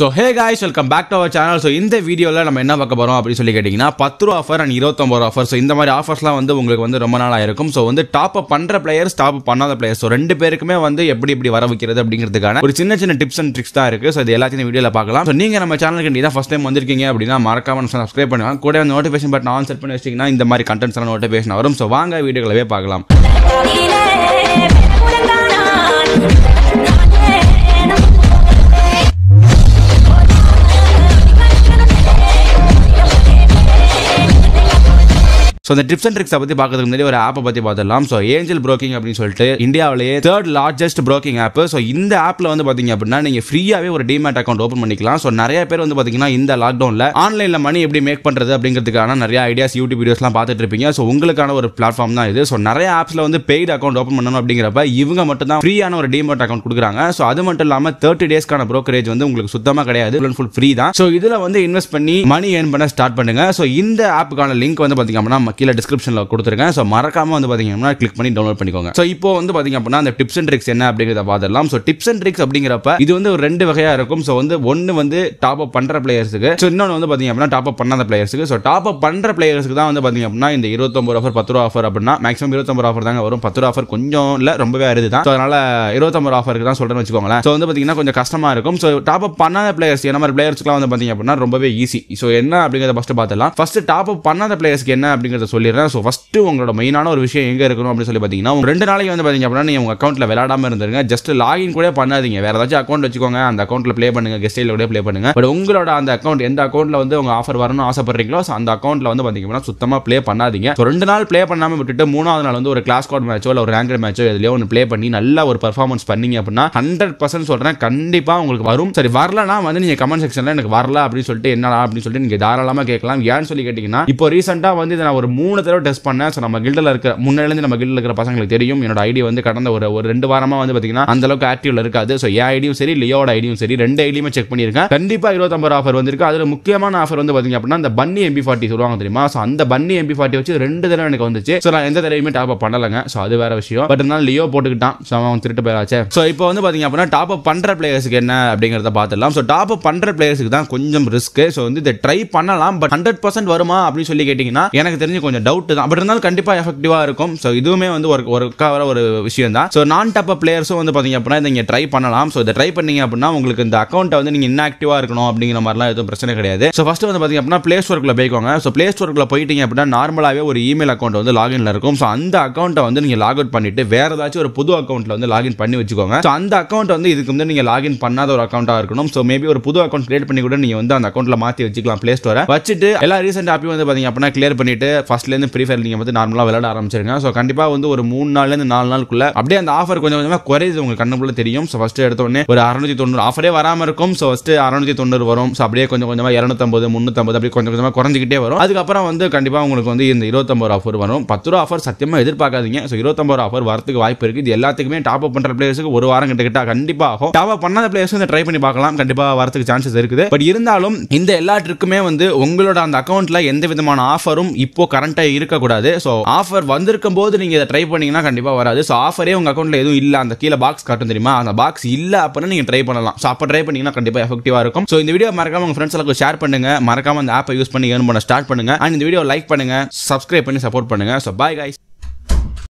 so hey guys welcome back to our channel so இந்த வீடியோவில் நம்ம என்ன பார்க்க போகிறோம் அப்படின்னு சொல்லி கேட்டிங்கன்னா பத்து ரூபா ஆஃபர் அண்ட் இருபத்தொம்பது ரூபா ஆஃபர் ஸோ இந்த மாதிரி ஆஃபர்ஸ்லாம் வந்து உங்களுக்கு வந்து ரொம்ப நாளாக இருக்கும் ஸோ வந்து டாப் அப் பண்ணுற பிளேயர்ஸ் டாப் பண்ணாத பிளேயர் ஸோ ரெண்டு பேருக்குமே வந்து எப்படி எப்படி வர வைக்கிறது அப்படிங்கிறதுக்கான ஒரு சின்ன சின்ன டிப்ஸ் அண்ட் ட்ரிக்ஸ் தான் இருக்குது ஸோ இது எல்லாத்தையும் வீடியோவில் பார்க்கலாம் ஸோ நீங்கள் நம்ம சேனலுக்கு தான் ஃபஸ்ட் டைம் வந்திருக்கீங்க அப்படின்னா மறக்காம சப்ஸ்கிரைப் பண்ணுவாங்க கூட வந்து நோட்டிஃபிகேஷன் பட் ஆன் செட் பண்ணி வச்சிங்கன்னா இந்த மாதிரி கண்டென்ட்ஸ் நோட்டிஃபிகேஷன் வரும் ஸோ வாங்க வீடியோக்களவே பார்க்கலாம் ஸோ இந்த டிப்ஸ் அண்ட் ட்ரிக்ஸ் பற்றி பார்க்கறதுக்கு முன்னாடி ஒரு ஆப்பை பற்றி பார்த்துடலாம் ஸோ ஏஞ்சல் ப்ரோக்கிங் அப்படின்னு சொல்லிட்டு இந்தியாவிலேயே third largest broking app so இந்த ஆப்பில் வந்து பார்த்தீங்க அப்படின்னா நீங்கள் ஃப்ரீயாகவே ஒரு டிமேட் அக்கௌண்ட் ஓப்பன் பண்ணிக்கலாம் ஸோ நிறைய பேர் வந்து பார்த்தீங்கன்னா இந்த லாக்டவுனில் ஆன்லைனில் மணி எப்படி மேக் பண்ணுறது அப்படிங்கிறதுக்கான நிறைய ஐடியாஸ் யூடியூப் வீடியோஸ்லாம் பார்த்துட்டு இருப்பீங்க ஸோ உங்களுக்கான ஒரு பிளாட்ஃபார்ம் தான் இது ஸோ நிறைய ஆப்ஸில் வந்து பெய்டு அக்கௌண்ட் ஓப்பன் பண்ணணும் அப்படிங்கிறப்ப இவங்க மட்டும் தான் ஃப்ரீயான ஒரு டிமேட் அக்கௌண்ட் கொடுக்குறாங்க ஸோ அது மட்டும் இல்லாமல் தேர்ட்டி டேஸ்க்கான ப்ரோக்கரேஜ் வந்து உங்களுக்கு சுத்தமாக கிடையாது ஃபுல் ஃபுல் ஃப்ரீ தான் ஸோ இதில் வந்து இன்வெஸ்ட் பண்ணி மணி ஏர்ன் பண்ண ஸ்டார்ட் பண்ணுங்க ஸோ இந்த ஆப்புக்கான லிங்க் வந்து பார்த்தீங்க அப்படின்னா கீழே டிஸ்கிரிப்ஷனில் கொடுத்துருக்கேன் ஸோ மறக்காமல் வந்து பார்த்தீங்கன்னா கிளிக் பண்ணி டவுன்லோட் பண்ணிக்கோங்க ஸோ இப்போ வந்து பார்த்திங்க அப்படின்னா அந்த டிப்ஸ் அண்ட் ட்ரிக்ஸ் என்ன அப்படிங்கிறத பார்த்துடலாம் ஸோ டிப்ஸ் அண்ட் ட்ரிக்ஸ் அப்படிங்கிறப்ப இது வந்து ஒரு ரெண்டு வகையாக இருக்கும் ஸோ வந்து ஒன்று வந்து டாப் அப் பண்ணுற பிளேயர்ஸுக்கு ஸோ இன்னொன்று வந்து பார்த்தீங்க அப்படின்னா டாப் அப் பண்ணாத பிளேயர்ஸுக்கு ஸோ டாப் அப் பண்ணுற பிளேயர்ஸுக்கு தான் வந்து பார்த்தீங்க அப்படின்னா இந்த இருபத்தொம்பது ஆஃபர் பத்து ரூபா ஆஃபர் அப்படின்னா மேக்ஸிமம் இருபத்தொம்பது ஆஃபர் தாங்க வரும் பத்து ரூபா ஆஃபர் கொஞ்சம் இல்லை ரொம்பவே அருது தான் ஸோ அதனால் இருபத்தொம்பது ஆஃபருக்கு தான் சொல்கிறேன்னு வச்சுக்கோங்களேன் ஸோ வந்து பார்த்தீங்கன்னா கொஞ்சம் கஷ்டமாக இருக்கும் ஸோ டாப் அப் பண்ணாத பிளேயர்ஸ் என்ன மாதிரி பிளேயர்ஸ்க்குலாம் வந்து பார்த்திங்க அப்படின்னா ரொம்பவே ஈஸி ஸோ என்ன அப்படிங்கிறத ஃபஸ்ட்டு பார்த்துலாம் ஃபஸ்ட்டு டாப் அப் பண்ணாத பிளேயர்ஸ்க்கு என்ன அப்படிங்கிறத சொல்லிடுறேன் ஸோ ஃபஸ்ட்டு உங்களோட மெயினான ஒரு விஷயம் எங்கே இருக்கணும் அப்படின்னு சொல்லி பார்த்தீங்கன்னா ரெண்டு நாளைக்கு வந்து பார்த்தீங்க அப்படின்னா நீங்கள் உங்கள் அக்கௌண்ட்டில் விளாடாமல் இருந்துருங்க ஜஸ்ட் லாகின் கூட பண்ணாதீங்க வேறு ஏதாச்சும் அக்கௌண்ட் வச்சுக்கோங்க அந்த அக்கௌண்ட்டில் ப்ளே பண்ணுங்க கெஸ்டைல கூட ப்ளே பண்ணுங்க பட் உங்களோட அந்த அக்கௌண்ட் எந்த அக்கௌண்ட்டில் வந்து உங்கள் ஆஃபர் வரணும்னு ஆசைப்படுறீங்களோ அந்த அக்கௌண்ட்டில் வந்து பார்த்தீங்கன்னா சுத்தமாக ப்ளே பண்ணாதீங்க ஸோ ரெண்டு நாள் ப்ளே பண்ணாமல் விட்டுட்டு மூணாவது நாள் வந்து ஒரு கிளாஸ் கார்டு மேட்சோ இல்லை ஒரு ரேங்கர் மேட்சோ எதுலையோ ஒன்று ப்ளே பண்ணி நல்ல ஒரு பர்ஃபார்மன்ஸ் பண்ணீங்க அப்படின்னா ஹண்ட்ரட் பர்சன்ட் சொல்கிறேன் கண்டிப்பாக உங்களுக்கு வரும் சரி வரலனா வந்து நீங்கள் கமெண்ட் செக்ஷனில் எனக்கு வரல அப்படின்னு சொல்லிட்டு என்னடா அப்படின்னு சொல்லிட்டு நீங்கள் தாராளமாக கேட்கலாம் ஏன்னு சொல்லி கேட்டிங்கன்னா இப்போ ரீசெண்டாக வந்து இதை நான் ஒரு மூணு தடவை டெஸ்ட் பண்ணேன் ஸோ நம்ம கில்டில் இருக்க முன்னாடி நம்ம கில்டில் இருக்கிற பசங்களுக்கு தெரியும் என்னோட ஐடி வந்து கடந்த ஒரு ஒரு ரெண்டு வாரமாக வந்து பார்த்தீங்கன்னா அந்த அளவுக்கு ஆக்டிவ்ல இருக்காது ஸோ என் ஐடியும் சரி லியோட ஐடியும் சரி ரெண்டு ஐடியுமே செக் பண்ணியிருக்கேன் கண்டிப்பாக இருபத்தம்பது ஆஃபர் வந்திருக்கு அதில் முக்கியமான ஆஃபர் வந்து பார்த்தீங்க அப்படின்னா அந்த பன்னி எம்பி ஃபார்ட்டி சொல்லுவாங்க தெரியுமா ஸோ அந்த பன்னி எம்பி ஃபார்ட்டி வச்சு ரெண்டு தடவை எனக்கு வந்துச்சு ஸோ நான் எந்த தடவையுமே டாப் அப் பண்ணலங்க ஸோ அது வேற விஷயம் பட் இருந்தாலும் லியோ போட்டுக்கிட்டான் ஸோ அவன் திருட்டு போயிடாச்சு ஸோ இப்போ வந்து பார்த்தீங்க அப்படின்னா டாப் அப் பண்ணுற பிளேயர்ஸுக்கு என்ன அப்படிங்கிறத பார்த்துடலாம் ஸோ டாப் அப் பண்ணுற பிளேயர்ஸுக்கு தான் கொஞ்சம் ரிஸ்க்கு ஸோ வந்து இதை ட்ரை பண்ணலாம் பட் ஹண்ட்ரட் பர்சன்ட் வருமா அப்படின்னு சொல்லி கேட்டிங்கன்னா எனக்கு தெரிஞ்சு எனக்கு கொஞ்சம் டவுட் தான் பட் இருந்தாலும் கண்டிப்பாக எஃபெக்டிவாக இருக்கும் ஸோ இதுவுமே வந்து ஒரு ஒர்க் ஆகிற ஒரு விஷயம் தான் ஸோ நான் டப்ப பிளேயர்ஸும் வந்து பார்த்தீங்க அப்படின்னா இதை நீங்கள் ட்ரை பண்ணலாம் ஸோ இதை ட்ரை பண்ணிங்க அப்படின்னா உங்களுக்கு இந்த அக்கௌண்ட்டை வந்து நீங்கள் இன்ஆக்டிவாக இருக்கணும் அப்படிங்கிற மாதிரிலாம் எதுவும் பிரச்சனை கிடையாது ஸோ ஃபஸ்ட்டு வந்து பார்த்தீங்க அப்படின்னா ப்ளே ஸ்டோர்க்கில் போய்க்கோங்க ஸோ ப்ளே ஸ்டோர்க்கில் போயிட்டீங்க அப்படின்னா நார்மலாகவே ஒரு இமெயில் அக்கௌண்ட் வந்து லாகின்ல இருக்கும் ஸோ அந்த அக்கௌண்ட்டை வந்து நீங்கள் லாக் அவுட் பண்ணிட்டு வேற ஏதாச்சும் ஒரு புது அக்கௌண்ட்டில் வந்து லாகின் பண்ணி வச்சுக்கோங்க ஸோ அந்த அக்கௌண்ட் வந்து இதுக்கு வந்து நீங்கள் லாகின் பண்ணாத ஒரு அக்கௌண்ட்டாக இருக்கணும் ஸோ மேபி ஒரு புது அக்கௌண்ட் கிரியேட் பண்ணி கூட நீங்கள் வந்து அந்த அக்கௌண்ட்டில் மாற்றி வச்சுக்கலாம் ப்ளே ஸ்டோரை வச்சுட்டு எல்லா ரீசெண்ட் ஆப்பையும் வந்து பார்த்தீங்க அப்படின்னா கிளியர் பண்ணிட்டு ஃபஸ்ட்லேருந்து ஃப்ரீ ஃபயர் நீங்கள் வந்து நார்மலாக விளையாட ஆரம்பிச்சிருங்க ஸோ கண்டிப்பாக வந்து ஒரு மூணு நாள்லேருந்து நாலு நாளுக்குள்ளே அப்படியே அந்த ஆஃபர் கொஞ்சம் கொஞ்சமாக குறையுது உங்களுக்கு கண்ணுக்குள்ள தெரியும் ஸோ ஃபஸ்ட்டு எடுத்தோடனே ஒரு அறுநூத்தி தொண்ணூறு ஆஃபரே வராமல் இருக்கும் ஸோ ஃபஸ்ட்டு அறுநூத்தி தொண்ணூறு வரும் ஸோ அப்படியே கொஞ்சம் கொஞ்சமாக இரநூத்தம்பது முந்நூற்றம்பது அப்படி கொஞ்சம் கொஞ்சமாக குறைஞ்சிக்கிட்டே வரும் அதுக்கப்புறம் வந்து கண்டிப்பாக உங்களுக்கு வந்து இந்த இருபத்தம்பது ஆஃபர் வரும் பத்து ரூபா ஆஃபர் சத்தியமாக எதிர்பார்க்காதீங்க ஸோ இருபத்தம்பது ஆஃபர் வரத்துக்கு வாய்ப்பு இருக்குது இது எல்லாத்துக்குமே டாப் அப் பண்ணுற பிளேயர்ஸுக்கு ஒரு வாரம் கிட்ட கண்டிப்பாக ஆகும் டாப் அப் பண்ணாத பிளேயர்ஸ் வந்து ட்ரை பண்ணி பார்க்கலாம் கண்டிப்பாக வரத்துக்கு சான்சஸ் இருக்குது பட் இருந்தாலும் இந்த எல்லா ட்ரிக்குமே வந்து உங்களோட அந்த அக்கௌண்ட்டில் எந்த விதமான ஆஃபரும் இப்போ கரண்ட்டாக இருக்கக்கூடாது ஸோ ஆஃபர் வந்திருக்கும் போது நீங்கள் இதை ட்ரை பண்ணிங்கன்னா கண்டிப்பாக வராது ஸோ ஆஃபரே உங்கள் அக்கௌண்ட்டில் எதுவும் இல்லை அந்த கீழே பாக்ஸ் காட்டும் தெரியுமா அந்த பாக்ஸ் இல்லை அப்படின்னா நீங்கள் ட்ரை பண்ணலாம் ஸோ அப்போ ட்ரை பண்ணிங்கன்னா கண்டிப்பாக எஃபெக்டிவாக இருக்கும் ஸோ இந்த வீடியோ மறக்காம உங்கள் ஃப்ரெண்ட்ஸ் எல்லாம் ஷேர் பண்ணுங்க மறக்காம அந்த ஆப்பை யூஸ் பண்ணி ஏன் பண்ண ஸ்டார்ட் பண்ணுங்க அண்ட் இந்த வீடியோ லைக் பண்ணுங்க சப்ஸ்கிரைப் பண்ணி சப்போர்ட் பண்ணுங்க ஸோ பாய் கைஸ்